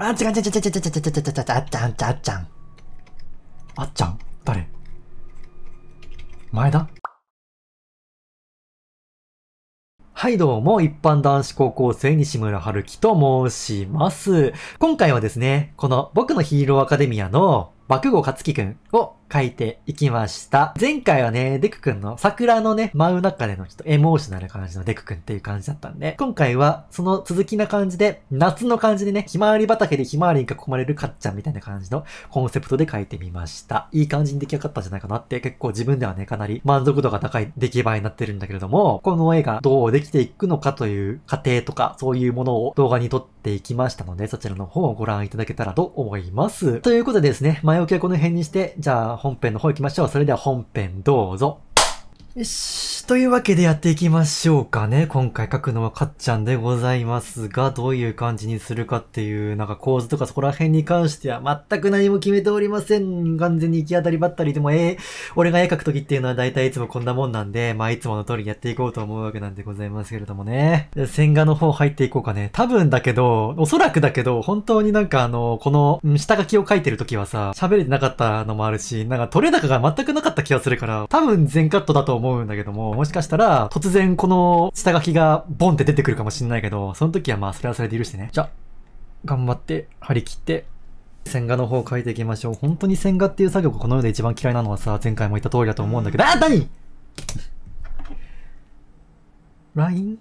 あっちゃう違ゃ違うゃう違ゃ違うゃんちゃゃゃあっちゃんあっちゃんあっちゃん。あっちゃん誰前田はいどうも、一般男子高校生西村春樹と申します。今回はですね、この僕のヒーローアカデミアの爆豪勝樹くんを書いていきました。前回はね、デク君の桜のね、舞う中でのちょっとエモーショナル感じのデク君っていう感じだったんで、今回はその続きな感じで、夏の感じでね、ひまわり畑でひまわりに囲まれるかっちゃんみたいな感じのコンセプトで書いてみました。いい感じに出来上がったんじゃないかなって結構自分ではね、かなり満足度が高い出来栄えになってるんだけれども、この絵がどうできていくのかという過程とか、そういうものを動画に撮っていきましたので、そちらの方をご覧いただけたらと思います。ということでですね、前置きはこの辺にして、じゃあ本編の方行きましょう。それでは本編どうぞ。よし。というわけでやっていきましょうかね。今回書くのはかっちゃんでございますが、どういう感じにするかっていう、なんか構図とかそこら辺に関しては全く何も決めておりません。完全に行き当たりばったりでも、ええー、俺が絵描くときっていうのは大体いつもこんなもんなんで、まあいつもの通りにやっていこうと思うわけなんでございますけれどもね。線画の方入っていこうかね。多分だけど、おそらくだけど、本当になんかあの、この、下書きを書いてるときはさ、喋れてなかったのもあるし、なんか取れ高が全くなかった気がするから、多分全カットだと思う思うんだけども、もしかしたら、突然この下書きがボンって出てくるかもしんないけど、その時はまあ、それはそれで許してね。じゃ、頑張って、張り切って、線画の方描いていきましょう。本当に線画っていう作業がこの世で一番嫌いなのはさ、前回も言った通りだと思うんだけど、あ何 ?LINE?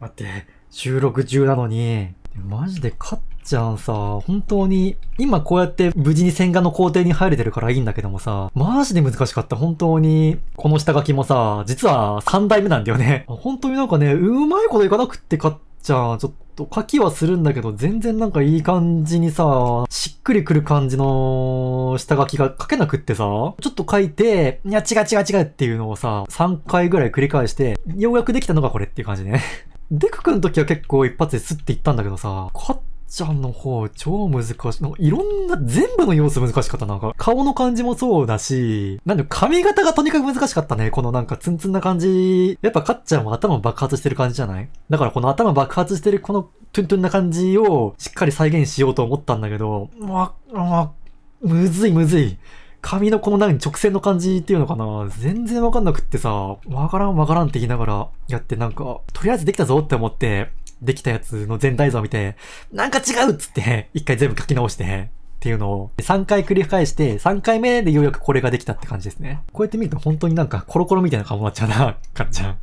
待って、収録中なのに、マジでカッじゃんさ、本当に、今こうやって無事に線画の工程に入れてるからいいんだけどもさ、マジで難しかった、本当に。この下書きもさ、実は3代目なんだよね。本当になんかね、うまいこといかなくってかっちゃん、ちょっと書きはするんだけど、全然なんかいい感じにさ、しっくりくる感じの下書きが書けなくってさ、ちょっと書いて、いや違う違う違うっていうのをさ、3回ぐらい繰り返して、ようやくできたのがこれっていう感じね。デク君の時は結構一発でスッていったんだけどさ、ちゃんの方超難しい。なんかいろんな、全部の要素難しかった。なんか顔の感じもそうだし、なんで髪型がとにかく難しかったね。このなんかツンツンな感じ。やっぱかっちゃんも頭爆発してる感じじゃないだからこの頭爆発してるこのトゥントゥンな感じをしっかり再現しようと思ったんだけど、ま、ま、むずいむずい。髪のこの何直線の感じっていうのかな全然わかんなくってさ、わからんわからんって言いながらやってなんか、とりあえずできたぞって思って、できたやつの全体像を見て、なんか違うっつって、一回全部書き直して、っていうのを3回繰り返して、3回目でようやくこれができたって感じですね。こうやって見ると本当になんかコロコロみたいな顔になっちゃうな、かっちゃん。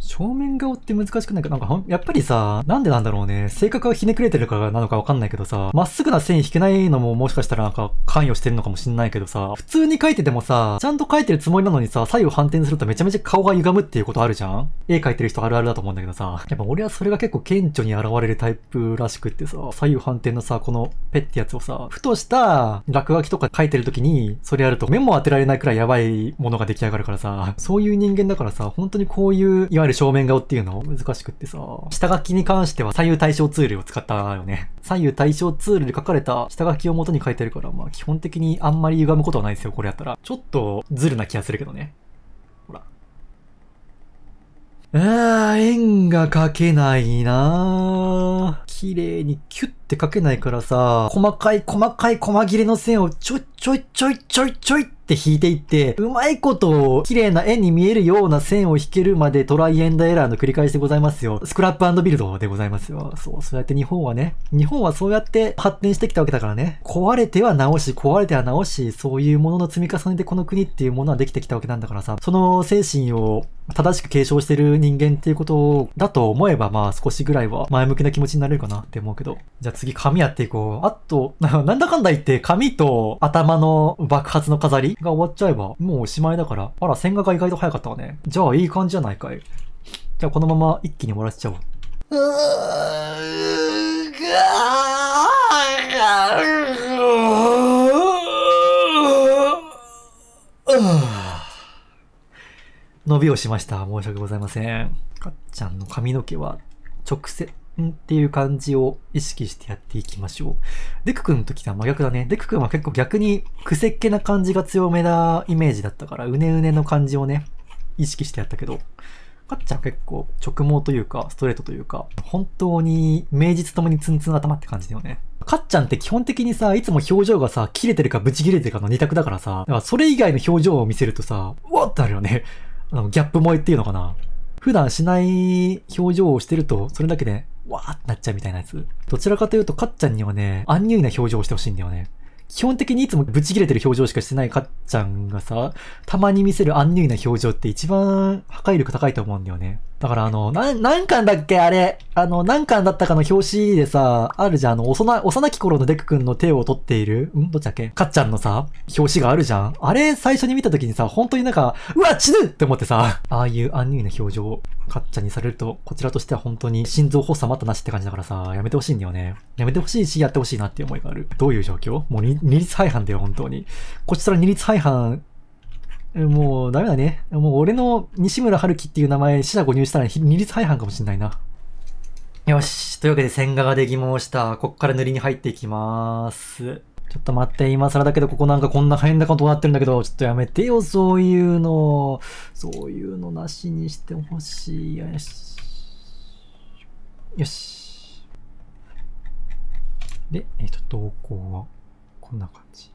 正面顔って難しくないかなんか、やっぱりさ、なんでなんだろうね。性格がひねくれてるからなのかわかんないけどさ、まっすぐな線引けないのももしかしたらなんか関与してるのかもしんないけどさ、普通に書いててもさ、ちゃんと書いてるつもりなのにさ、左右反転するとめちゃめちゃ顔が歪むっていうことあるじゃん絵描いてる人あるあるだと思うんだけどさ、やっぱ俺はそれが結構顕著に現れるタイプらしくってさ、左右反転のさ、このペってやつをさ、ふとした落書きとか書いてる時に、それやると目も当てられないくらいやばいものが出来上がるからさ、そういう人間だからさ、本当にこういう、いわゆるる正面顔っていうの難しくってさ。下書きに関しては左右対称ツールを使ったよね。左右対称ツールで書かれた下書きを元に書いてるから、まあ基本的にあんまり歪むことはないですよ、これやったら。ちょっとズルな気がするけどね。ほら。あー、円が描けないなー。綺麗にキュッって描けないからさ、細かい細かい細切れの線をちょいちょいちょいちょいちょいって引いていって、うまいこと綺麗な絵に見えるような線を引けるまでトライエンドエラーの繰り返しでございますよ。スクラップビルドでございますよ。そう、そうやって日本はね、日本はそうやって発展してきたわけだからね、壊れては直し、壊れては直し、そういうものの積み重ねでこの国っていうものはできてきたわけなんだからさ、その精神を正しく継承してる人間っていうことだと思えば、まあ少しぐらいは前向きな気持ちになれるかなって思うけど。じゃあ次紙やっていこう。あと、なんだかんだ言って紙と頭の爆発の飾りが終わっちゃえば、もうおしまいだから。あら、線画が意外と早かったわね。じゃあいい感じじゃないかい。じゃあこのまま一気に終わらせちゃおう。う 伸びをしました。申し訳ございません。かっちゃんの髪の毛は直接、っていう感じを意識してやっていきましょう。デク君の時とは真逆だね。デク君は結構逆に癖っ気な感じが強めなイメージだったから、うねうねの感じをね、意識してやったけど、かっちゃん結構直毛というか、ストレートというか、本当に名実ともにツンツン頭って感じだよね。かっちゃんって基本的にさ、いつも表情がさ、切れてるかブチ切れてるかの二択だからさ、だからそれ以外の表情を見せるとさ、うわってなるよね。あの、ギャップ萌えっていうのかな。普段しない表情をしてると、それだけでわーってなっちゃうみたいなやつ。どちらかというと、かっちゃんにはね、アンニュイな表情をしてほしいんだよね。基本的にいつもブチ切れてる表情しかしてないかっちゃんがさ、たまに見せるアンニュイな表情って一番破壊力高いと思うんだよね。だからあの、な、何巻だっけあれ。あの、何巻だったかの表紙でさ、あるじゃん。あの、幼、幼き頃のデク君の手を取っている。んどっちだっけかっちゃんのさ、表紙があるじゃん。あれ、最初に見た時にさ、本当になんか、うわ、死ぬって思ってさ、ああいうアンニュイな表情、かっちゃんにされると、こちらとしては本当に心臓発作待ったなしって感じだからさ、やめてほしいんだよね。やめてほしいし、やってほしいなっていう思いがある。どういう状況もう二律背反だよ、本当に。こちら二律背反もうダメだね。もう俺の西村春樹っていう名前、死者誤入したら二律背反かもしんないな。よし。というわけで線画ができました。こっから塗りに入っていきます。ちょっと待って、今更だけど、ここなんかこんな変なことになってるんだけど、ちょっとやめてよ、そういうの。そういうのなしにしてほしい。よし。よし。で、えっと、投稿は、こんな感じ。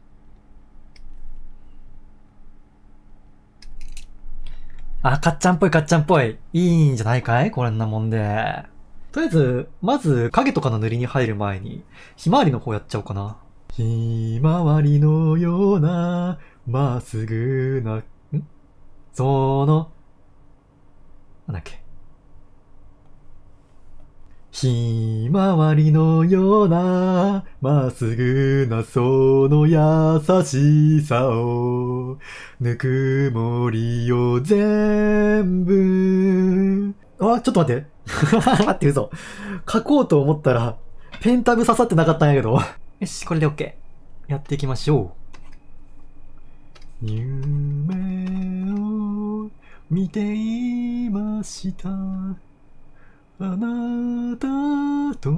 あ、かっちゃんっぽいかっちゃんっぽい。いいんじゃないかいこんなもんで。とりあえず、まず影とかの塗りに入る前に、ひまわりの方やっちゃおうかな。ひまわりのような、まっすぐな、んその、なんだっけ。ひまわりのような、まっすぐなその優しさを、ぬくもりを全部。あ、ちょっと待って。待って嘘。書こうと思ったら、ペンタブ刺さってなかったんやけど。よし、これで OK。やっていきましょう。夢を見ていました。あなたと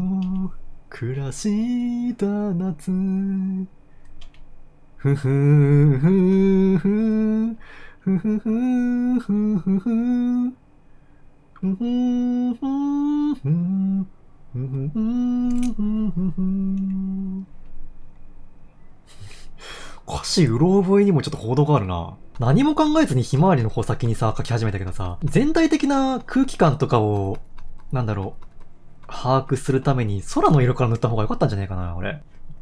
暮らした夏ふふふふふふふふふふふふふふふうふふふふふふふふふふふふふふな。何も考えずにひまわりの方先にさ、書き始めたけどさ、全体的な空気感とかをなんだろう、把握するために空の色から塗った方が良かったんじゃないかな、これ。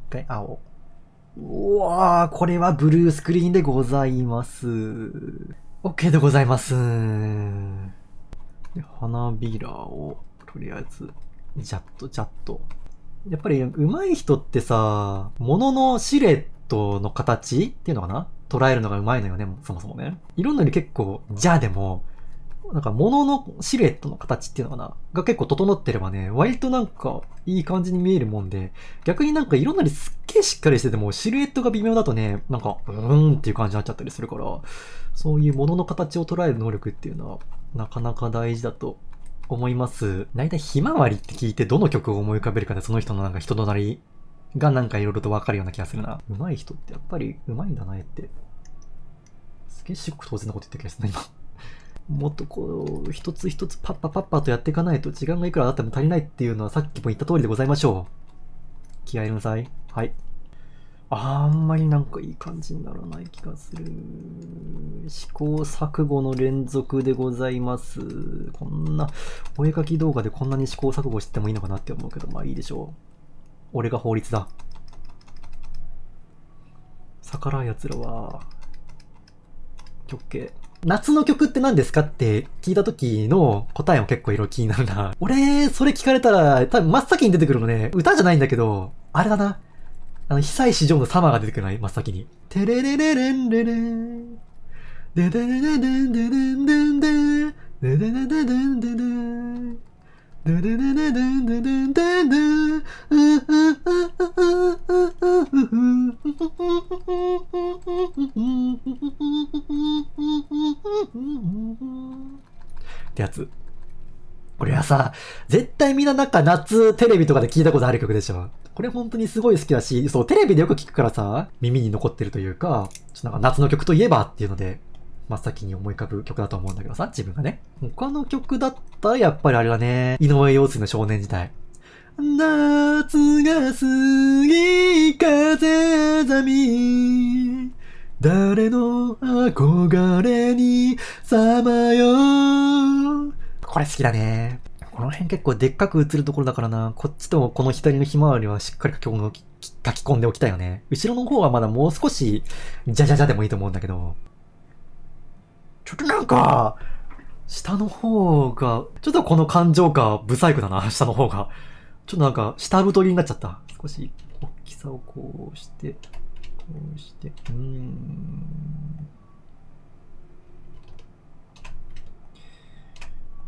一回青。うわー、これはブルースクリーンでございます。OK でございます。花びらを、とりあえず、ジャッとジャッと。やっぱり上手い人ってさ、物のシルエットの形っていうのかな捉えるのが上手いのよね、そもそもね。色んなより結構、じゃあでも、なんか物のシルエットの形っていうのかなが結構整ってればね、割となんかいい感じに見えるもんで、逆になんか色なりすっげえしっかりしててもシルエットが微妙だとね、なんかうーんっていう感じになっちゃったりするから、そういう物の形を捉える能力っていうのはなかなか大事だと思います。大体ひまわりって聞いてどの曲を思い浮かべるかでその人のなんか人となりがなんか色々とわかるような気がするな。上手い人ってやっぱり上手いんだな、って。すげえ至極当然なこと言ってる気がするな、今。もっとこう、一つ一つパッパパッパとやっていかないと時間がいくらあっても足りないっていうのはさっきも言った通りでございましょう。気合いの際。はい。あんまりなんかいい感じにならない気がする。試行錯誤の連続でございます。こんな、お絵かき動画でこんなに試行錯誤してもいいのかなって思うけど、まあいいでしょう。俺が法律だ。逆らう奴らは、極刑。夏の曲って何ですかって聞いた時の答えも結構いろいろ気になるな。俺、それ聞かれたら、多分真っ先に出てくるのね、歌じゃないんだけど、あれだな。あの、被災市場のサマーが出てくるい真っ先に。てれれれれんれれん。でででででんででんでんでん。でででででんででん。でででででんででんでんでん。うううううう。ってやつ。これはさ、絶対みんななんか夏テレビとかで聞いたことある曲でしょ。これ本当にすごい好きだし、そう、テレビでよく聞くからさ、耳に残ってるというか、ちょっとなんか夏の曲といえばっていうので、真っ先に思い浮かぶ曲だと思うんだけどさ、自分がね。他の曲だったらやっぱりあれだね、井上陽水の少年時代。夏が過ぎ風ざみ誰の憧れにさまようこれ好きだねこの辺結構でっかく映るところだからなこっちとこの左のひまわりはしっかり書き書き込んでおきたいよね後ろの方はまだもう少しじゃじゃじゃでもいいと思うんだけどちょっとなんか下の方がちょっとこの感情がブサイクだな下の方がちょっとなんか下太りになっちゃった。少し大きさをこうして、こうして、うん。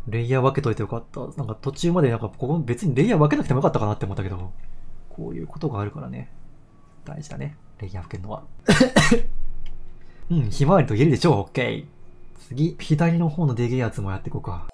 レイヤー分けといてよかった。なんか途中までなんかここ別にレイヤー分けなくてもよかったかなって思ったけど、こういうことがあるからね。大事だね。レイヤー分けるのは。うん、ひまわりと言えるでしょう。オッケー。次、左の方のデゲーやつもやっていこうか。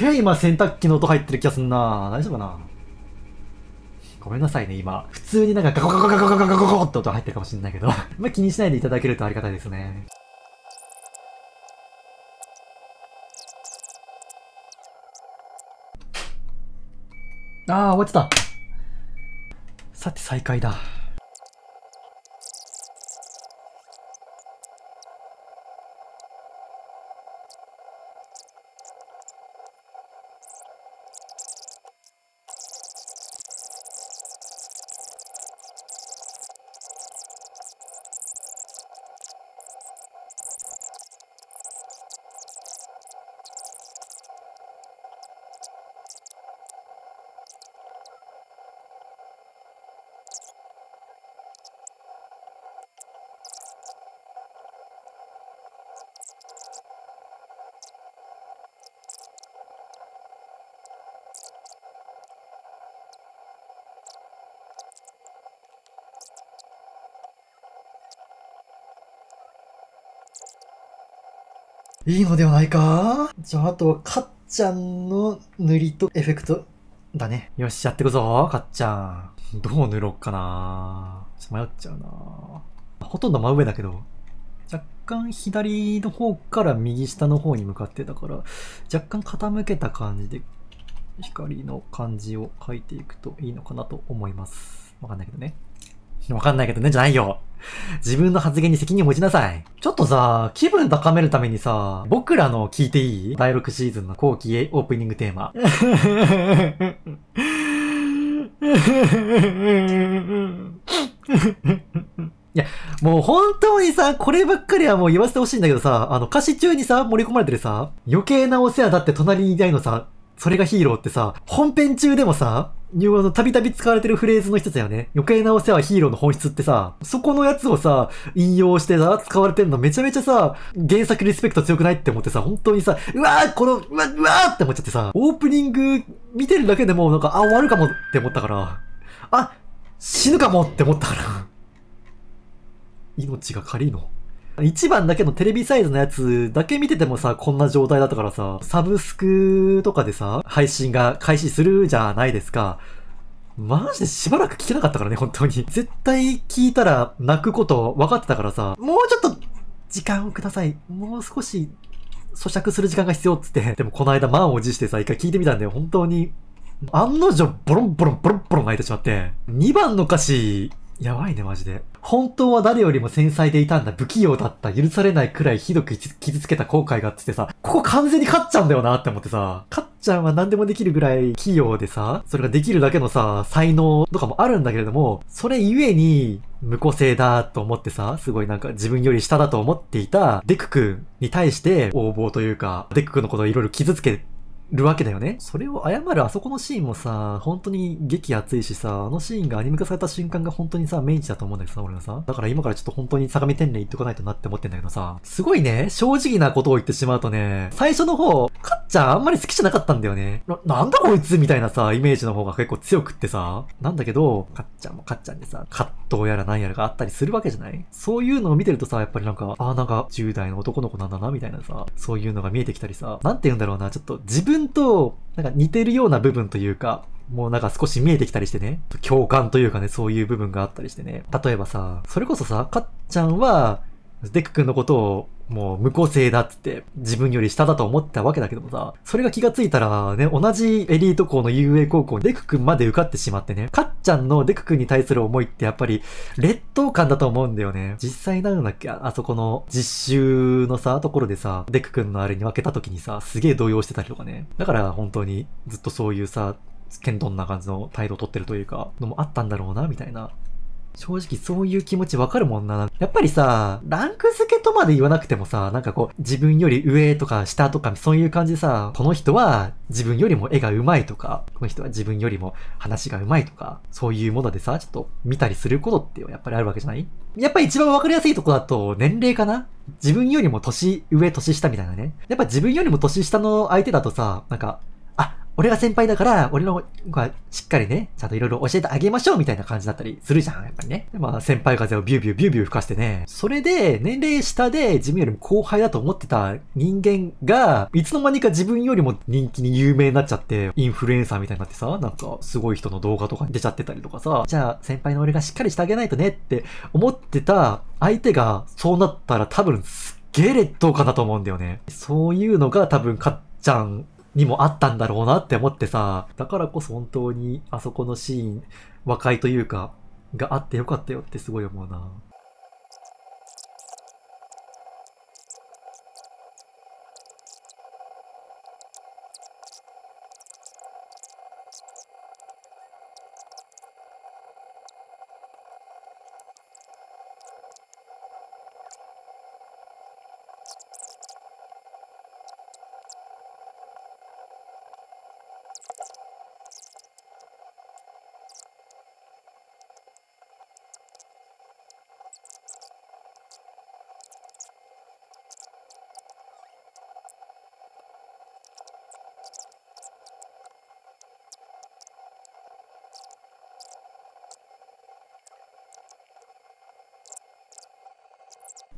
げえ今洗濯機の音入ってる気がすんな大丈夫かなごめんなさいね、今。普通になんかガコガコガコガコガコガコって音入ってるかもしれないけどまあ気にしないでいただけるとありがたいですね。ああ、終わってた。さて、再開だ。いいのではないかじゃあ、あとは、かっちゃんの塗りとエフェクトだね。よし、やってくぞ、かっちゃん。どう塗ろうかなちょっと迷っちゃうなほとんど真上だけど、若干左の方から右下の方に向かってたから、若干傾けた感じで、光の感じを描いていくといいのかなと思います。わかんないけどね。わかんないけどね、じゃないよ 自分の発言に責任を持ちなさい。ちょっとさ、気分高めるためにさ、僕らの聞いていい第6シーズンの後期オープニングテーマ。いや、もう本当にさ、こればっかりはもう言わせてほしいんだけどさ、あの歌詞中にさ、盛り込まれてるさ、余計なお世話だって隣にいないのさ、それがヒーローってさ、本編中でもさ、いうあの、たびたび使われてるフレーズの一つだよね。余計なお世話ヒーローの本質ってさ、そこのやつをさ、引用してさ、使われてんのめちゃめちゃさ、原作リスペクト強くないって思ってさ、本当にさ、うわーこの、うわ、うわーって思っちゃってさ、オープニング見てるだけでもなんか、あ、終わるかもって思ったから、あ、死ぬかもって思ったから。命が軽いの。1番だけのテレビサイズのやつだけ見ててもさ、こんな状態だったからさ、サブスクとかでさ、配信が開始するじゃないですか。マジでしばらく聞けなかったからね、本当に。絶対聞いたら泣くこと分かってたからさ、もうちょっと時間をください。もう少し咀嚼する時間が必要っつって。でもこの間満を持してさ、一回聞いてみたんだよ。本当に。案の定、ボロンボロンボロンボロン泣いてしまって。2番の歌詞、やばいね、マジで。本当は誰よりも繊細でいたんだ、不器用だった、許されないくらいひどく傷つけた後悔がっつってさ、ここ完全に勝っちゃうんだよなって思ってさ、勝っちゃんは何でもできるぐらい器用でさ、それができるだけのさ、才能とかもあるんだけれども、それゆえに、無個性だと思ってさ、すごいなんか自分より下だと思っていたデク君に対して横暴というか、デク君のことをいろいろ傷つけるわけだよね。それを謝るあそこのシーンもさ、本当に激熱いしさ、あのシーンがアニメ化された瞬間が本当にさ、明治だと思うんだけどさ、俺がさ。だから今からちょっと本当に相模天霊行ってかないとなって思ってんだけどさ、すごいね、正直なことを言ってしまうとね、最初の方、かっちゃんあんまり好きじゃなかったんだよね。な、なんだこいつみたいなさ、イメージの方が結構強くってさ、なんだけど、かっちゃんもかっちゃんでさ、葛藤やら何やらがあったりするわけじゃないそういうのを見てるとさ、やっぱりなんか、ああなんか10代の男の子なんだな、みたいなさ、そういうのが見えてきたりさ、なんて言うんだろうな、ちょっと自分分と、なんか似てるような部分というか、もうなんか少し見えてきたりしてね、共感というかね、そういう部分があったりしてね。例えばさ、それこそさ、かっちゃんは、デク君のことをもう無個性だっつって、自分より下だと思ってたわけだけどもさ、それが気がついたらね、同じエリート校の UA 高校、デク君まで受かってしまってね、かっちゃんのデク君に対する思いってやっぱり、劣等感だと思うんだよね。実際なんだっけ、あそこの実習のさ、ところでさ、デク君のあれに分けた時にさ、すげえ動揺してたりとかね。だから本当にずっとそういうさ、剣道な感じの態度をとってるというか、のもあったんだろうな、みたいな。正直そういう気持ちわかるもんな。やっぱりさ、ランク付けとまで言わなくてもさ、なんかこう、自分より上とか下とかそういう感じでさ、この人は自分よりも絵が上手いとか、この人は自分よりも話が上手いとか、そういうものでさ、ちょっと見たりすることってやっぱりあるわけじゃないやっぱり一番わかりやすいとこだと年齢かな自分よりも年上、年下みたいなね。やっぱ自分よりも年下の相手だとさ、なんか、俺が先輩だから、俺のしっかりね、ちゃんといろいろ教えてあげましょうみたいな感じだったりするじゃん、やっぱりね。でまあ、先輩風をビュービュービュービュー吹かしてね。それで、年齢下で自分よりも後輩だと思ってた人間が、いつの間にか自分よりも人気に有名になっちゃって、インフルエンサーみたいになってさ、なんかすごい人の動画とかに出ちゃってたりとかさ、じゃあ先輩の俺がしっかりしてあげないとねって思ってた相手がそうなったら多分すっげえ劣等かなと思うんだよね。そういうのが多分かっちゃんにもあったんだろうなって思ってさ、だからこそ本当にあそこのシーン、和解というか、があってよかったよってすごい思うな。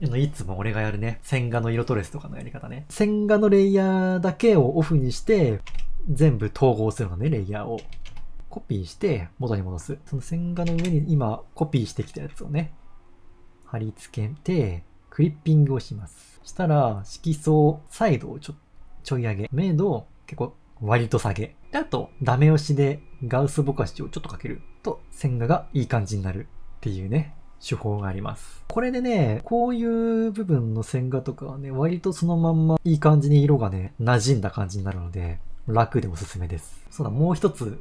のいつも俺がやるね、線画の色トレスとかのやり方ね。線画のレイヤーだけをオフにして、全部統合するのね、レイヤーを。コピーして元に戻す。その線画の上に今コピーしてきたやつをね、貼り付けて、クリッピングをします。したら、色相、サイドをちょ、ちょい上げ。明度、結構割と下げ。で、あと、ダメ押しでガウスぼかしをちょっとかけると、線画がいい感じになるっていうね。手法があります。これでね、こういう部分の線画とかはね、割とそのまんまいい感じに色がね、馴染んだ感じになるので、楽でおすすめです。そうだ、もう一つ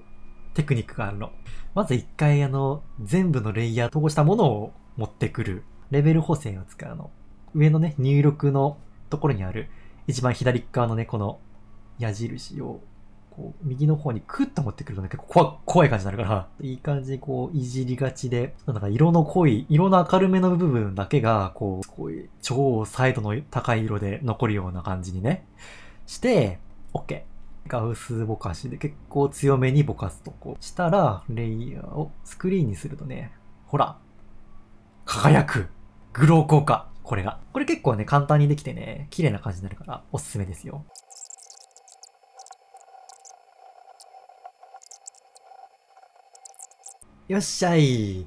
テクニックがあるの。まず一回あの、全部のレイヤー統合したものを持ってくる。レベル補正を使うの。上のね、入力のところにある、一番左側のね、この矢印をこう、右の方にクッと持ってくるとね、結構怖怖い感じになるから、いい感じにこう、いじりがちで、なんか色の濃い、色の明るめの部分だけが、こう、こういう超イドの高い色で残るような感じにね、して、OK。ガウスぼかしで結構強めにぼかすとこうしたら、レイヤーをスクリーンにするとね、ほら、輝くグロー効果これが。これ結構ね、簡単にできてね、綺麗な感じになるから、おすすめですよ。よっしゃい。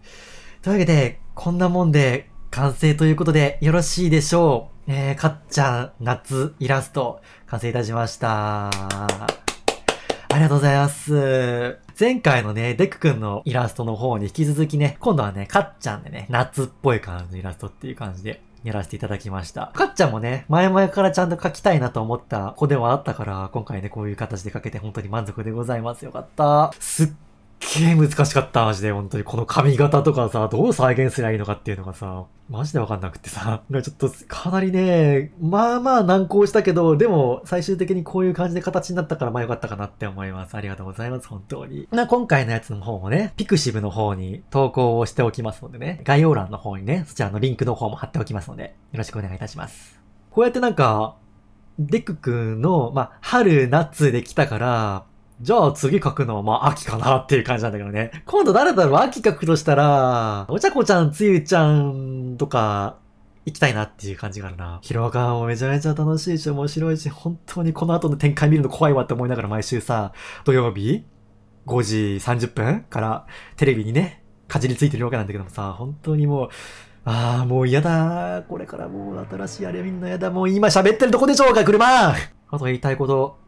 というわけで、こんなもんで完成ということでよろしいでしょう。えー、かっちゃん夏イラスト完成いたしました。ありがとうございます。前回のね、デクんのイラストの方に引き続きね、今度はね、かっちゃんでね、夏っぽい感じのイラストっていう感じでやらせていただきました。かっちゃんもね、前々からちゃんと描きたいなと思った子ではあったから、今回ね、こういう形で描けて本当に満足でございます。よかった。すっげえ難しかった、マジで。本当に。この髪型とかさ、どう再現すりゃいいのかっていうのがさ、マジでわかんなくってさ。ちょっと、かなりね、まあまあ難航したけど、でも、最終的にこういう感じで形になったから、まあよかったかなって思います。ありがとうございます、本当に。な、今回のやつの方もね、ピクシブの方に投稿をしておきますのでね、概要欄の方にね、そちらのリンクの方も貼っておきますので、よろしくお願いいたします。こうやってなんか、デク君の、まあ、春、夏で来たから、じゃあ次書くのはまあ秋かなっていう感じなんだけどね。今度誰だろう秋書くとしたら、おちゃこちゃん、つゆちゃんとか、行きたいなっていう感じがあるな。ヒロアカもめちゃめちゃ楽しいし面白いし、本当にこの後の展開見るの怖いわって思いながら毎週さ、土曜日5時30分からテレビにね、かじりついてるわけなんだけどもさ、本当にもう、ああ、もう嫌だ。これからもう新しいあれみんな嫌だ。もう今喋ってるとこでしょうか、車あと言いたいこと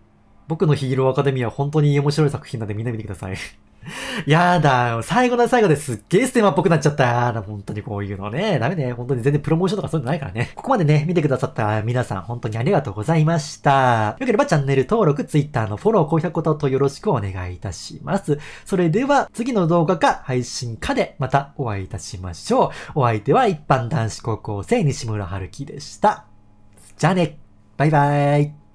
僕のヒーローアカデミアは本当に面白い作品なんでみんな見てください やだ、最後の最後ですっげえステマっぽくなっちゃった。本当にこういうのね。ダメね。本当に全然プロモーションとかそういうのないからね。ここまでね、見てくださった皆さん、本当にありがとうございました。よければチャンネル登録、ツイッターのフォロー、高評価とよろしくお願いいたします。それでは、次の動画か配信かでまたお会いいたしましょう。お相手は一般男子高校生西村春樹でした。じゃあね。バイバイ。